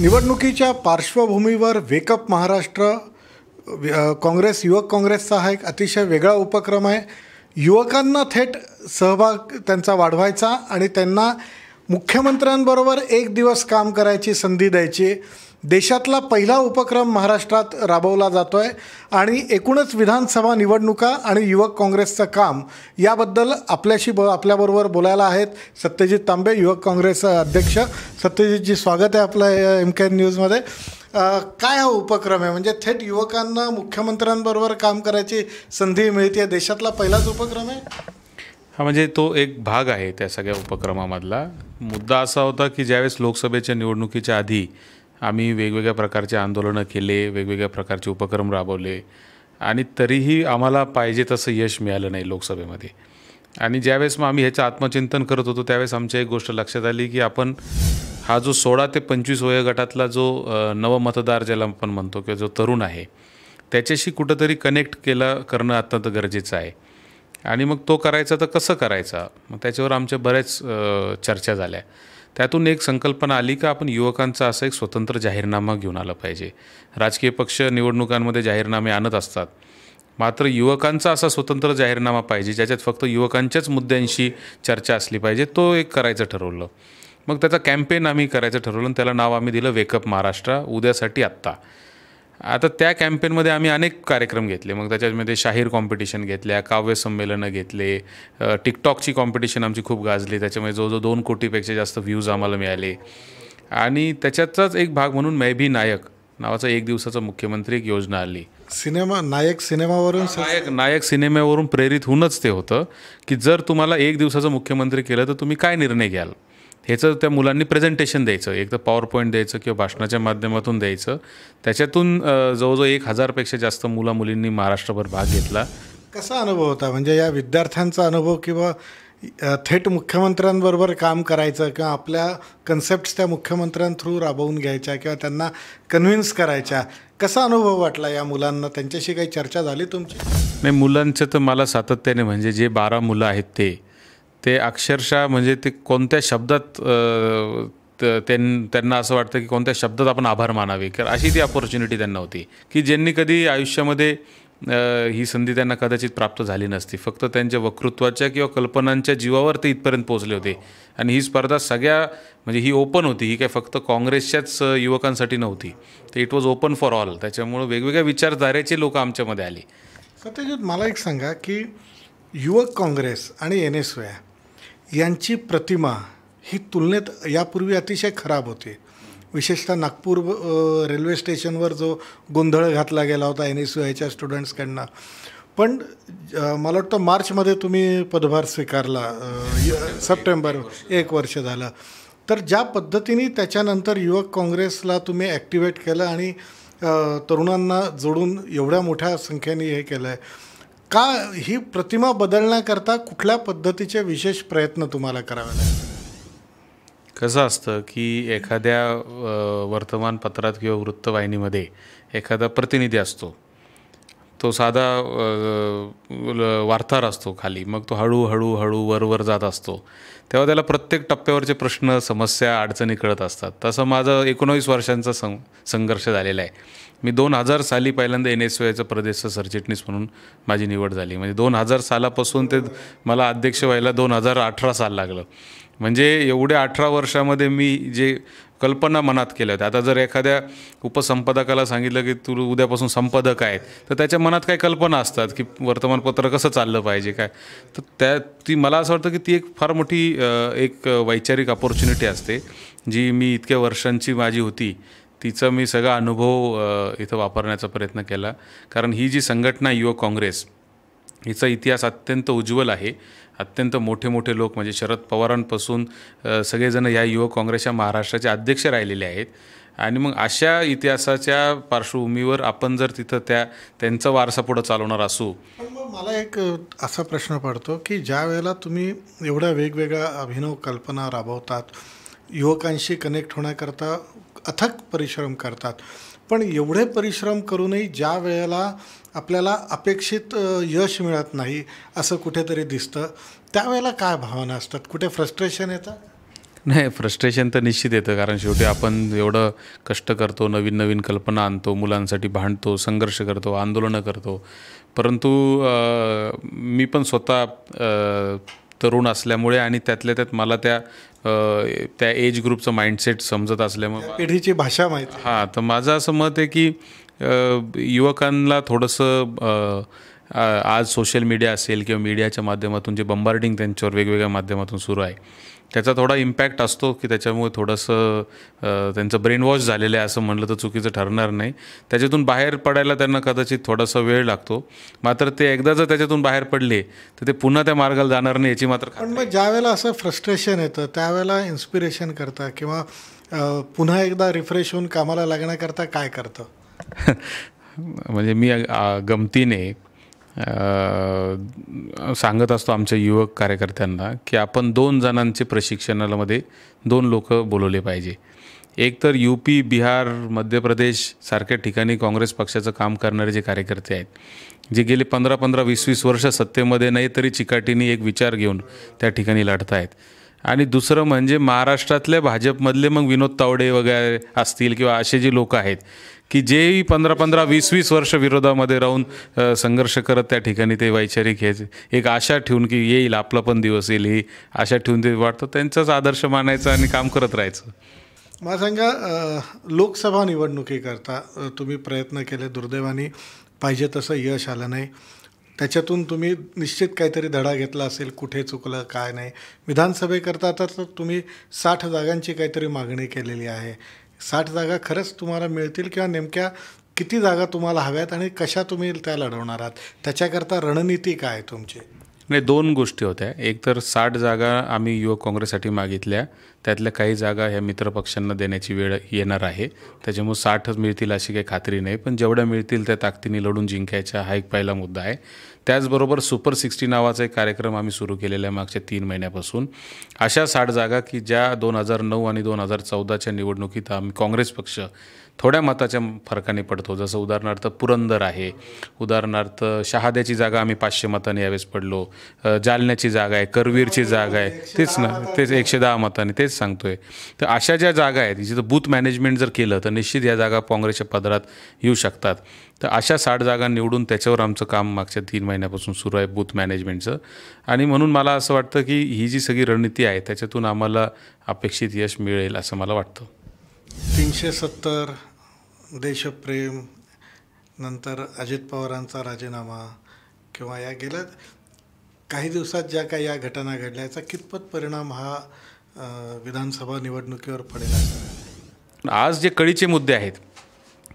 निवडणुकीच्या पार्श्वभूमीवर वेकअप महाराष्ट्र काँग्रेस युवक काँग्रेसचा हा एक अतिशय वेगळा उपक्रम आहे युवकांना थेट सहभाग त्यांचा वाढवायचा आणि त्यांना मुख्यमंत्र्यांबरोबर एक दिवस काम करायची संधी द्यायची देशातला पहिला उपक्रम महाराष्ट्रात राबवला जातो आहे आणि एकूणच विधानसभा निवडणुका आणि युवक काँग्रेसचं काम याबद्दल आपल्याशी ब आपल्याबरोबर बोलायला आहेत सत्यजित तांबे युवक काँग्रेस अध्यक्ष सत्यजितजी स्वागत आहे आपलं एम के न्यूजमध्ये काय हा उपक्रम आहे म्हणजे थेट युवकांना मुख्यमंत्र्यांबरोबर काम करायची संधी मिळते देशातला पहिलाच उपक्रम आहे हा म्हणजे तो एक भाग आहे त्या सगळ्या उपक्रमामधला मुद्दा असा होता की ज्यावेळेस लोकसभेच्या निवडणुकीच्या आधी आम्ही वेगवेगळ्या प्रकारचे आंदोलनं केले वेगवेगळ्या प्रकारचे उपक्रम राबवले आणि तरीही आम्हाला पाहिजे तसं यश मिळालं नाही लोकसभेमध्ये आणि ज्यावेळेस मग आम्ही ह्याचं आत्मचिंतन करत होतो त्यावेळेस आमच्या एक गोष्ट लक्षात आली की आपण हा जो सोळा ते पंचवीस वयोगटातला जो नवमतदार ज्याला आपण म्हणतो किंवा जो तरुण आहे त्याच्याशी कुठंतरी कनेक्ट केला करणं अत्यंत गरजेचं आहे आणि मग तो करायचा तर कसं करायचा मग त्याच्यावर आमच्या बऱ्याच चर्चा झाल्या त्यातून एक संकल्पना आली का आपण युवकांचा असा एक स्वतंत्र जाहीरनामा घेऊन आला पाहिजे राजकीय पक्ष निवडणुकांमध्ये जाहीरनामे आणत असतात मात्र युवकांचा असा स्वतंत्र जाहीरनामा पाहिजे ज्याच्यात फक्त युवकांच्याच मुद्द्यांशी चर्चा असली पाहिजे तो एक करायचं ठरवलं मग त्याचा कॅम्पेन आम्ही करायचं ठरवलं आणि त्याला नाव आम्ही दिलं वेकअप महाराष्ट्र उद्यासाठी आत्ता आता त्या कॅम्पेनमध्ये आम्ही अनेक कार्यक्रम घेतले मग त्याच्यामध्ये शाहीर कॉम्पिटिशन घेतल्या संमेलनं घेतले टिकटॉकची कॉम्पिटिशन आमची खूप गाजली त्याच्यामध्ये जो जो दोन कोटीपेक्षा जास्त व्ह्यूज आम्हाला मिळाले आणि त्याच्याचाच एक भाग म्हणून मै भी नायक नावाचा एक दिवसाचा मुख्यमंत्री एक योजना आली सिनेमा नायक सिनेमावरून नायक नायक सिनेमावरून प्रेरित होऊनच ते होतं की जर तुम्हाला एक दिवसाचं मुख्यमंत्री केलं तर तुम्ही काय निर्णय घ्याल ह्याचं त्या मुलांनी प्रेझेंटेशन द्यायचं एक तर पॉवर पॉईंट द्यायचं किंवा भाषणाच्या माध्यमातून द्यायचं त्याच्यातून जवळजवळ एक हजारपेक्षा जास्त मुला मुलींनी महाराष्ट्रभर भाग घेतला कसा अनुभव होता म्हणजे या विद्यार्थ्यांचा अनुभव किंवा थेट मुख्यमंत्र्यांबरोबर काम करायचं किंवा आपल्या कन्सेप्ट त्या मुख्यमंत्र्यांथ्रू राबवून घ्यायच्या किंवा त्यांना कन्व्हिन्स करायच्या कसा अनुभव वाटला या मुलांना त्यांच्याशी काही चर्चा झाली तुमची नाही मुलांचं तर मला सातत्याने म्हणजे जे बारा मुलं आहेत ते ते अक्षरशः म्हणजे ते कोणत्या शब्दात त्यांना असं वाटतं की कोणत्या शब्दात आपण आभार मानावे कारण अशी ती अपॉर्च्युनिटी त्यांना होती की ज्यांनी कधी आयुष्यामध्ये ही संधी त्यांना कदाचित प्राप्त झाली नसती फक्त त्यांच्या वक्तृत्वाच्या किंवा कल्पनांच्या जीवावर ते इथपर्यंत पोहोचले होते आणि ही स्पर्धा सगळ्या म्हणजे ही ओपन होती ही काय फक्त काँग्रेसच्याच युवकांसाठी नव्हती तर it was open for all त्याच्यामुळं वेगवेगळ्या विचारधारेचे लोक आमच्यामध्ये आले सत्यजित मला एक सांगा की युवक काँग्रेस आणि एन एस व्या यांची प्रतिमा ही तुलनेत यापूर्वी अतिशय खराब होती विशेषतः नागपूर रेल्वे स्टेशनवर जो गोंधळ घातला गेला होता एन एस यू आयच्या स्टुडंट्सकडनं पण मला वाटतं मार्चमध्ये तुम्ही पदभार स्वीकारला सप्टेंबर एक वर्ष झालं तर ज्या पद्धतीने त्याच्यानंतर युवक काँग्रेसला तुम्ही ॲक्टिवेट केलं आणि तरुणांना जोडून एवढ्या मोठ्या संख्येने हे केलं आहे का ही प्रतिमा बदलण्याकरता कुठल्या पद्धतीचे विशेष प्रयत्न तुम्हाला करावे लागतात कसं असतं की एखाद्या वर्तमानपत्रात किंवा वृत्तवाहिनीमध्ये एखादा प्रतिनिधी असतो तो साधा वार्ताहर असतो खाली मग तो हळूहळू हळू वरवर जात असतो तेव्हा त्याला प्रत्येक टप्प्यावरचे प्रश्न समस्या अडचणी कळत असतात तसं माझं एकोणावीस वर्षांचा सं संघर्ष झालेला आहे मी दोन हजार साली पहिल्यांदा एन एस वायचं प्रदेशचं सरचिटणीस म्हणून माझी निवड झाली म्हणजे दोन हजार सालापासून ते मला अध्यक्ष व्हायला दोन हजार अठरा साल लागलं म्हणजे एवढ्या अठरा वर्षामध्ये मी जे कल्पना मनात केल्या होत्या आता जर एखाद्या उपसंपादकाला सांगितलं की तू उद्यापासून संपादक आहे तर त्याच्या मनात काही कल्पना असतात की वर्तमानपत्र कसं चाललं पाहिजे काय तर त्या ती मला असं वाटतं की ती एक फार मोठी एक वैचारिक अपॉर्च्युनिटी असते जी मी इतक्या वर्षांची माझी होती तिचा मी सगळा अनुभव इथं वापरण्याचा प्रयत्न केला कारण ही जी संघटना युवक काँग्रेस हिचा इतिहास अत्यंत उज्ज्वल आहे अत्यंत मोठे मोठे लोक म्हणजे शरद पवारांपासून सगळेजण या युवक काँग्रेसच्या महाराष्ट्राचे अध्यक्ष राहिलेले आहेत आणि मग अशा इतिहासाच्या पार्श्वभूमीवर आपण जर तिथं त्या त्यांचा वारसा पुढं चालवणार असू मला एक असा प्रश्न पडतो की ज्या वेळेला तुम्ही एवढ्या वेगवेगळ्या अभिनव कल्पना राबवतात युवकांशी कनेक्ट होण्याकरता अथक परिश्रम करतात पण एवढे परिश्रम करूनही ज्या वेळेला आपल्याला अपेक्षित यश मिळत नाही असं कुठेतरी दिसतं त्यावेळेला काय भावना असतात कुठे फ्रस्ट्रेशन येतं नाही फ्रस्ट्रेशन तर निश्चित येतं कारण शेवटी आपण एवढं कष्ट करतो नवीन नवीन कल्पना आणतो मुलांसाठी भांडतो संघर्ष करतो आंदोलनं करतो परंतु मी पण स्वतः तरुण असल्यामुळे आणि त्यातल्या त्यात मला त्या त्या एज ग्रुपचं माइंडसेट समजत असल्यामुळे पिढीची भाषा माहिती हां तर माझं असं मत आहे की युवकांना थोडंसं आज सोशल मीडिया असेल किंवा मीडियाच्या माध्यमातून जे बंबार्डिंग त्यांच्यावर वेगवेगळ्या माध्यमातून सुरू आहे त्याचा थोडा इम्पॅक्ट असतो की त्याच्यामुळे थोडंसं त्यांचं ब्रेनवॉश झालेलं आहे असं म्हणलं तर चुकीचं ठरणार नाही त्याच्यातून बाहेर पडायला त्यांना कदाचित थोडासा वेळ लागतो मात्र ते एकदा जर त्याच्यातून बाहेर पडले तर ते पुन्हा त्या मार्गाला जाणार नाही याची मात्र पण मग ज्यावेळेला असं फ्रस्ट्रेशन येतं त्यावेळेला इन्स्पिरेशन करता किंवा पुन्हा एकदा रिफ्रेश होऊन कामाला लागण्याकरता काय करतं म्हणजे मी गमतीने सांगत असतो आमच्या युवक कार्यकर्त्यांना की आपण दोन जणांचे प्रशिक्षणामध्ये दोन लोक बोलवले पाहिजे एक तर यू पी बिहार मध्य प्रदेश सारख्या ठिकाणी काँग्रेस पक्षाचं काम करणारे जे कार्यकर्ते आहेत जे गेले पंधरा पंधरा वीस वीस वर्ष सत्तेमध्ये नाही तरी चिकाटीने एक विचार घेऊन त्या ठिकाणी लढत आहेत आणि दुसरं म्हणजे महाराष्ट्रातले भाजपमधले मग विनोद तावडे वगैरे असतील किंवा असे जे लोक आहेत की जेही पंधरा पंधरा वीस वीस वर्ष विरोधामध्ये राहून संघर्ष करत त्या ठिकाणी ते वैचारिक घ्यायचे एक आशा ठेवून की येईल आपला पण दिवस येईल ही आशा ठेवून ते वाटतं त्यांचाच आदर्श मानायचा आणि काम करत राहायचं मला सांगा लोकसभा निवडणुकीकरता तुम्ही प्रयत्न केले दुर्दैवाने पाहिजे तसं यश आलं नाही त्याच्यातून तुम्ही निश्चित काहीतरी धडा घेतला असेल कुठे चुकलं काय नाही विधानसभेकरता तर तुम्ही साठ जागांची काहीतरी मागणी केलेली आहे साठ जागा खरंच तुम्हाला मिळतील किंवा नेमक्या किती जागा तुम्हाला हव्यात आणि कशा तुम्ही त्या लढवणार आहात त्याच्याकरता रणनीती काय आहे तुमची नाही दोन गोष्टी होत्या एक तर साठ जागा आम्ही युवक काँग्रेससाठी मागितल्या त्यातल्या काही जागा ह्या मित्रपक्षांना देण्याची वेळ येणार आहे त्याच्यामुळे साठच मिळतील अशी काही खात्री नाही पण जेवढ्या मिळतील त्या ताकदीने लढून जिंकायचा हा एक पहिला मुद्दा आहे त्याचबरोबर सुपर सिक्स्टी नावाचा एक कार्यक्रम आम्ही सुरू केलेला आहे मागच्या तीन महिन्यापासून अशा साठ जागा की ज्या दोन हजार नऊ आणि दोन हजार चौदाच्या निवडणुकीत आम्ही काँग्रेस पक्ष थोड्या मताच्या फरकाने पडतो जसं उदाहरणार्थ पुरंदर आहे उदाहरणार्थ शहाद्याची जागा आम्ही पाचशे मताने यावेळेस पडलो जालन्याची जागा आहे करवीरची जागा आहे तेच ना तेच एकशे दहा मताने तेच सांगतोय तर अशा ज्या जागा आहेत जिथं बूथ मॅनेजमेंट जर केलं तर निश्चित या जागा काँग्रेसच्या पदरात येऊ शकतात तर अशा साठ जागा निवडून त्याच्यावर आमचं काम मागच्या तीन महिन्यापासून सुरू आहे बूथ मॅनेजमेंटचं आणि म्हणून मला असं वाटतं की ही जी सगळी रणनीती आहे त्याच्यातून आम्हाला अपेक्षित यश मिळेल असं मला वाटतं तीनशे सत्तर देशप्रेम नंतर अजित पवारांचा राजीनामा किंवा या गेल्या काही दिवसात ज्या काही या घटना घडल्या याचा कितपत परिणाम हा विधानसभा निवडणुकीवर पडेल आज जे कळीचे मुद्दे आहेत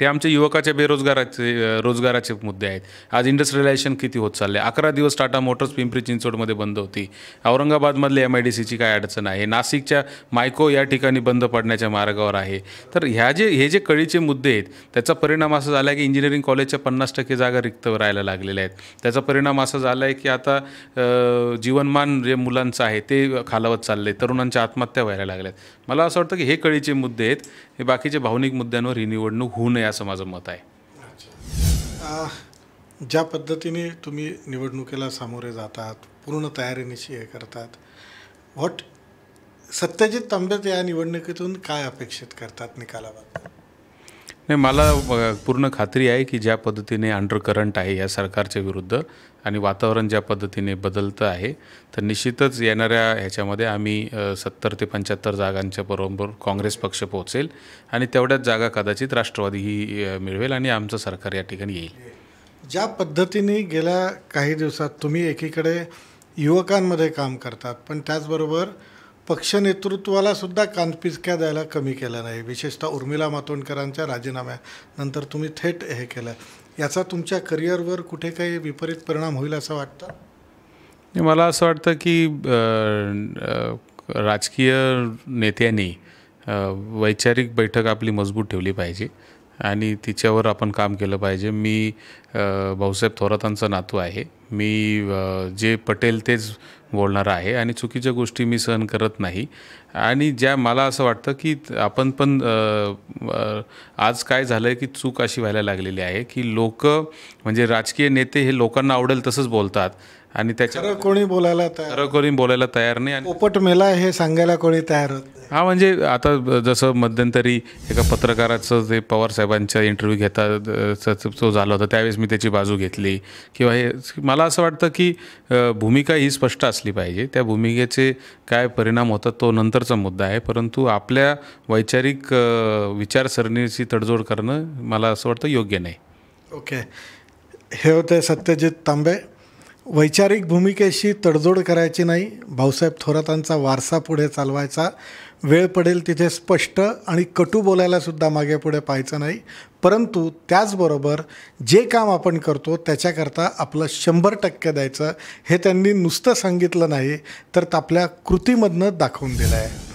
ते आमच्या युवकाच्या बेरोजगाराचे रोजगाराचे मुद्दे आहेत आज इंडस्ट्रियलायझेशन किती होत चालले अकरा दिवस टाटा मोटर्स पिंपरी चिंचवडमध्ये बंद होती औरंगाबादमधले एम आय डी सीची काय अडचण आहे नाशिकच्या मायको या ठिकाणी बंद पडण्याच्या मार्गावर आहे तर ह्या जे हे जे कळीचे मुद्दे आहेत त्याचा परिणाम असा झाला की इंजिनिअरिंग कॉलेजच्या पन्नास टक्के जागा रिक्त राहायला लागलेल्या आहेत त्याचा परिणाम असा झाला आहे की आता जीवनमान जे मुलांचं आहे ते खालावत चालले तरुणांच्या आत्महत्या व्हायला आहेत मला असं वाटतं की हे कळीचे मुद्दे आहेत हे बाकीच्या भावनिक मुद्द्यांवर ही निवडणूक होऊ नये असं माझं मत आहे ज्या पद्धतीने तुम्ही निवडणुकीला सामोरे जातात पूर्ण तयारीनिशी हे करतात व्हॉट सत्यजित तांबेत या निवडणुकीतून काय अपेक्षित करतात निकालाबाबत नाही मला पूर्ण खात्री आहे की ज्या पद्धतीने करंट आहे या सरकारच्या विरुद्ध आणि वातावरण ज्या पद्धतीने बदलतं आहे तर निश्चितच येणाऱ्या ह्याच्यामध्ये आम्ही सत्तर ते पंच्याहत्तर जागांच्या बरोबर काँग्रेस पक्ष पोहोचेल आणि तेवढ्याच जागा कदाचित राष्ट्रवादी ही मिळवेल आणि आमचं सरकार या ठिकाणी येईल ज्या पद्धतीने गेल्या काही दिवसात तुम्ही एकीकडे युवकांमध्ये काम करतात पण त्याचबरोबर पक्ष नेतृत्वाला सुद्धा कानपिचक्या द्यायला कमी केलं नाही विशेषतः उर्मिला मातोंडकरांच्या राजीनाम्यानंतर तुम्ही थेट हे केलं याचा तुमच्या करिअरवर कुठे काही विपरीत परिणाम होईल असं वाटतं मला असं वाटतं की राजकीय नेत्यांनी वैचारिक बैठक आपली मजबूत ठेवली पाहिजे आणि तिच्यावर आपण काम केलं पाहिजे मी भाऊसाहेब थोरातांचा नातू आहे मी जे पटेल तेच बोलणार आहे आणि चुकीच्या गोष्टी मी सहन करत नाही आणि ज्या मला असं वाटतं की आपण पण आज काय झालं आहे की चूक अशी व्हायला लागलेली आहे की लोक म्हणजे राजकीय नेते हे लोकांना आवडेल तसंच बोलतात आणि त्याच्या कोणी बोलायला तयार कोणी बोलायला तयार नाही आणि पोपट मेला हे सांगायला कोणी तयार होत हा म्हणजे आता जसं मध्यंतरी एका पत्रकाराचं जे पवार साहेबांच्या इंटरव्ह्यू घेता जो झाला होता त्यावेळेस मी त्याची बाजू घेतली किंवा हे मला असं वाटतं की भूमिका ही स्पष्ट असली पाहिजे त्या भूमिकेचे काय परिणाम होतात तो नंतरचा मुद्दा आहे परंतु आपल्या वैचारिक विचारसरणीची तडजोड करणं मला असं वाटतं योग्य नाही ओके हे होते सत्यजित तांबे वैचारिक भूमिकेशी तडजोड करायची नाही भाऊसाहेब थोरातांचा वारसा पुढे चालवायचा वेळ पडेल तिथे स्पष्ट आणि कटू बोलायलासुद्धा मागे पुढे पाहायचं नाही परंतु त्याचबरोबर जे काम आपण करतो त्याच्याकरता आपलं शंभर टक्के द्यायचं हे त्यांनी नुसतं सांगितलं नाही तर आपल्या कृतीमधनं दाखवून दिलं आहे